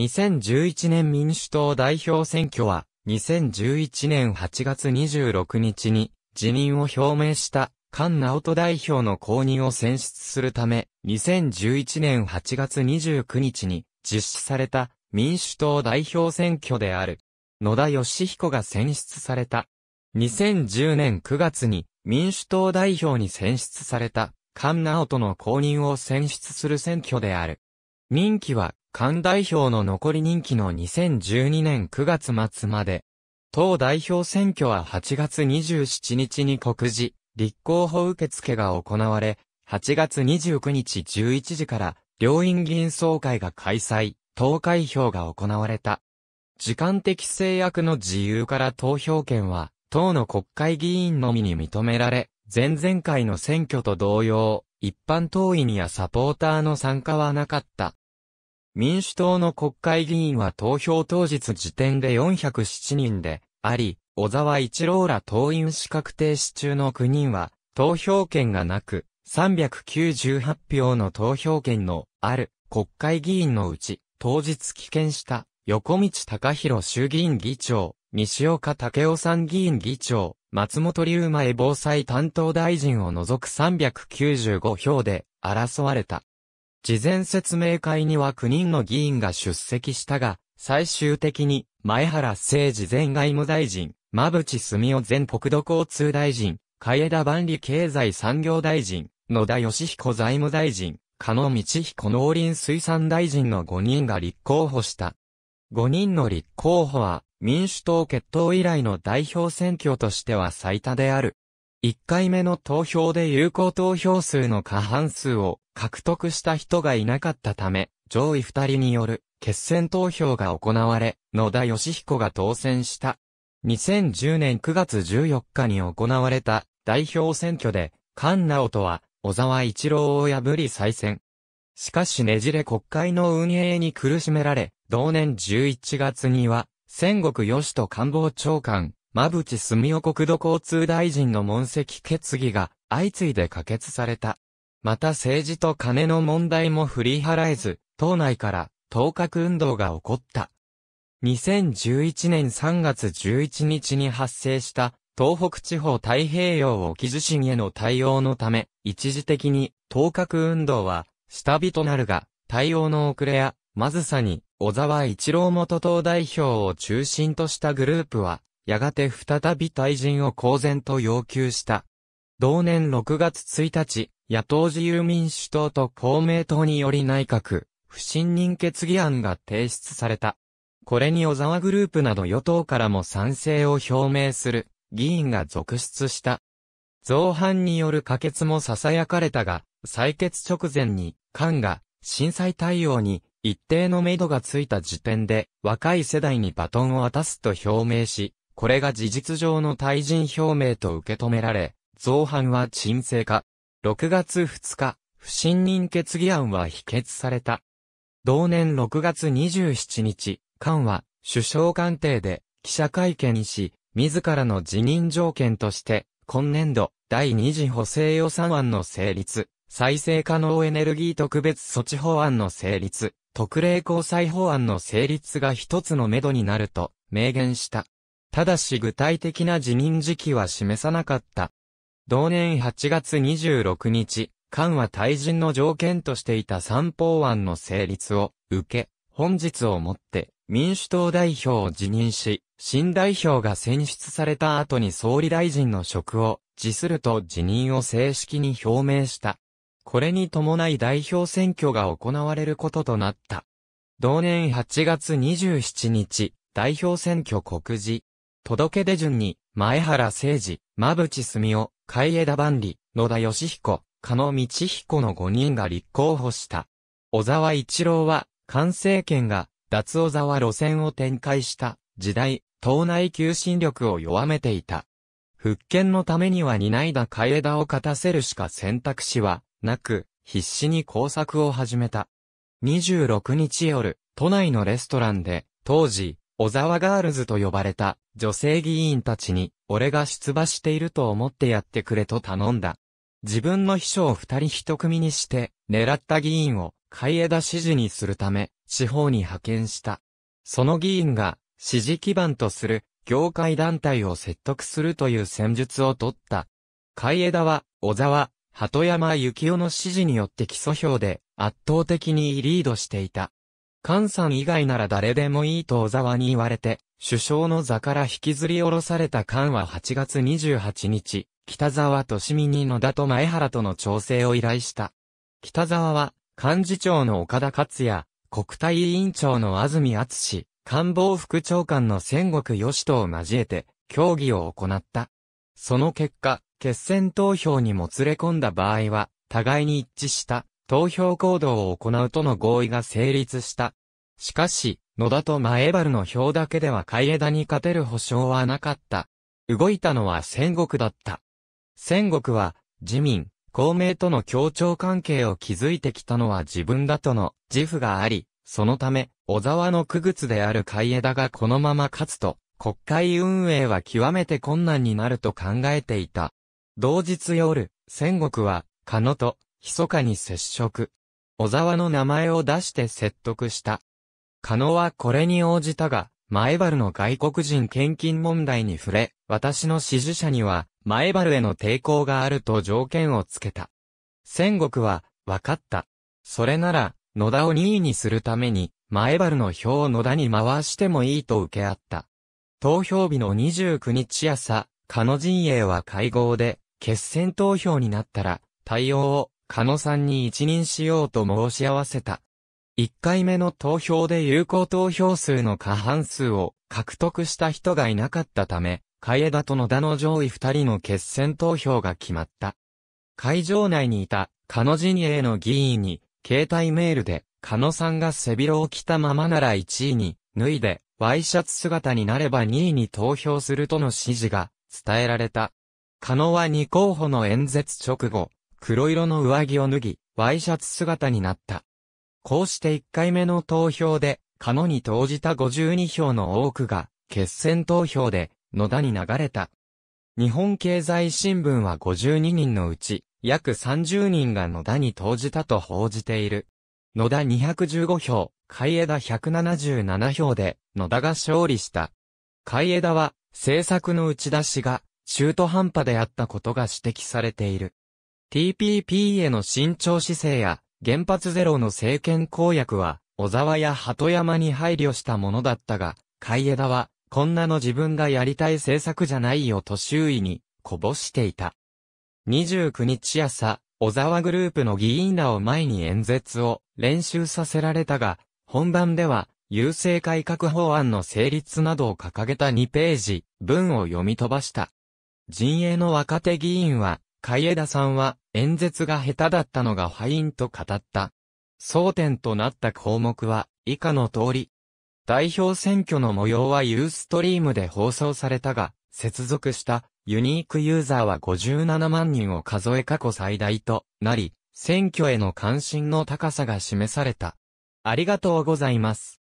2011年民主党代表選挙は、2011年8月26日に辞任を表明した菅直人代表の公認を選出するため、2011年8月29日に実施された民主党代表選挙である野田義彦が選出された。2010年9月に民主党代表に選出された菅直人の公認を選出する選挙である。任期は官代表の残り任期の2012年9月末まで、党代表選挙は8月27日に告示、立候補受付が行われ、8月29日11時から、両院議員総会が開催、投開票が行われた。時間的制約の自由から投票権は、党の国会議員のみに認められ、前々回の選挙と同様、一般党員やサポーターの参加はなかった。民主党の国会議員は投票当日時点で407人であり、小沢一郎ら党員資格停止中の9人は投票権がなく、398票の投票権のある国会議員のうち、当日棄権した横道隆弘衆議院議長、西岡武夫参議院議長、松本龍馬へ防災担当大臣を除く395票で争われた。事前説明会には9人の議員が出席したが、最終的に、前原誠二前外務大臣、馬淵澄夫前国土交通大臣、海田万里経済産業大臣、野田義彦財務大臣、加野道彦農林水産大臣の5人が立候補した。5人の立候補は、民主党決闘以来の代表選挙としては最多である。1回目の投票で有効投票数の過半数を獲得した人がいなかったため、上位2人による決選投票が行われ、野田義彦が当選した。2010年9月14日に行われた代表選挙で、菅直人は小沢一郎を破り再選。しかしねじれ国会の運営に苦しめられ、同年11月には、戦国義と官房長官、馬淵澄夫国土交通大臣の問責決議が相次いで可決された。また政治と金の問題も振り払えず、党内から当格運動が起こった。2011年3月11日に発生した東北地方太平洋沖地震への対応のため、一時的に当格運動は下火となるが、対応の遅れやまずさに小沢一郎元党代表を中心としたグループはやがて再び退陣を公然と要求した。同年6月1日、野党自由民主党と公明党により内閣、不信任決議案が提出された。これに小沢グループなど与党からも賛成を表明する議員が続出した。造反による可決も囁かれたが、採決直前に、官が震災対応に一定の目処がついた時点で若い世代にバトンを渡すと表明し、これが事実上の退陣表明と受け止められ、造反は沈静化。6月2日、不信任決議案は否決された。同年6月27日、菅は首相官邸で記者会見し、自らの辞任条件として、今年度第2次補正予算案の成立、再生可能エネルギー特別措置法案の成立、特例交際法案の成立が一つの目処になると明言した。ただし具体的な辞任時期は示さなかった。同年8月26日、官は退陣の条件としていた三法案の成立を受け、本日をもって民主党代表を辞任し、新代表が選出された後に総理大臣の職を辞すると辞任を正式に表明した。これに伴い代表選挙が行われることとなった。同年8月27日、代表選挙告示、届け出順に、前原誠二、馬淵澄夫、海江田万里、野田義彦、加野道彦の5人が立候補した。小沢一郎は、関政権が、脱小沢路線を展開した時代、党内求心力を弱めていた。復権のためには担いだ海江田を勝たせるしか選択肢はなく、必死に工作を始めた。26日夜、都内のレストランで、当時、小沢ガールズと呼ばれた女性議員たちに、俺が出馬していると思ってやってくれと頼んだ。自分の秘書を二人一組にして、狙った議員を、海江田支持にするため、地方に派遣した。その議員が、支持基盤とする、業界団体を説得するという戦術を取った。海江田は、小沢、鳩山幸雄の支持によって基礎票で、圧倒的にリードしていた。菅さん以外なら誰でもいいと小沢に言われて、首相の座から引きずり下ろされた菅は8月28日、北沢利美に野田と前原との調整を依頼した。北沢は、幹事長の岡田克也、国対委員長の安住敦官房副長官の千石義人を交えて、協議を行った。その結果、決選投票にもつれ込んだ場合は、互いに一致した。投票行動を行うとの合意が成立した。しかし、野田と前原の票だけでは海枝に勝てる保証はなかった。動いたのは戦国だった。戦国は、自民、公明との協調関係を築いてきたのは自分だとの自負があり、そのため、小沢の区別である海枝がこのまま勝つと、国会運営は極めて困難になると考えていた。同日夜、戦国は、加野と密かに接触。小沢の名前を出して説得した。カノはこれに応じたが、前原の外国人献金問題に触れ、私の支持者には、前原への抵抗があると条件をつけた。戦国は、分かった。それなら、野田を2位にするために、前原の票を野田に回してもいいと受け合った。投票日の29日朝、カノ陣営は会合で、決選投票になったら、対応をカノさんに一任しようと申し合わせた。一回目の投票で有効投票数の過半数を獲得した人がいなかったため、カエダと野田の上位二人の決選投票が決まった。会場内にいた、ノジ陣営の議員に、携帯メールで、カノさんが背広を着たままなら1位に、脱いで、ワイシャツ姿になれば2位に投票するとの指示が、伝えられた。カノは2候補の演説直後、黒色の上着を脱ぎ、ワイシャツ姿になった。こうして1回目の投票で、カノに投じた52票の多くが、決選投票で、野田に流れた。日本経済新聞は52人のうち、約30人が野田に投じたと報じている。野田215票、海江田177票で、野田が勝利した。海江田は、政策の打ち出しが、中途半端であったことが指摘されている。TPP への慎重姿勢や原発ゼロの政権公約は小沢や鳩山に配慮したものだったが、海江田はこんなの自分がやりたい政策じゃないよと周囲にこぼしていた。29日朝、小沢グループの議員らを前に演説を練習させられたが、本番では、郵政改革法案の成立などを掲げた2ページ、文を読み飛ばした。陣営の若手議員は、海江田さんは、演説が下手だったのが敗因と語った。争点となった項目は以下の通り。代表選挙の模様はユーストリームで放送されたが、接続したユニークユーザーは57万人を数え過去最大となり、選挙への関心の高さが示された。ありがとうございます。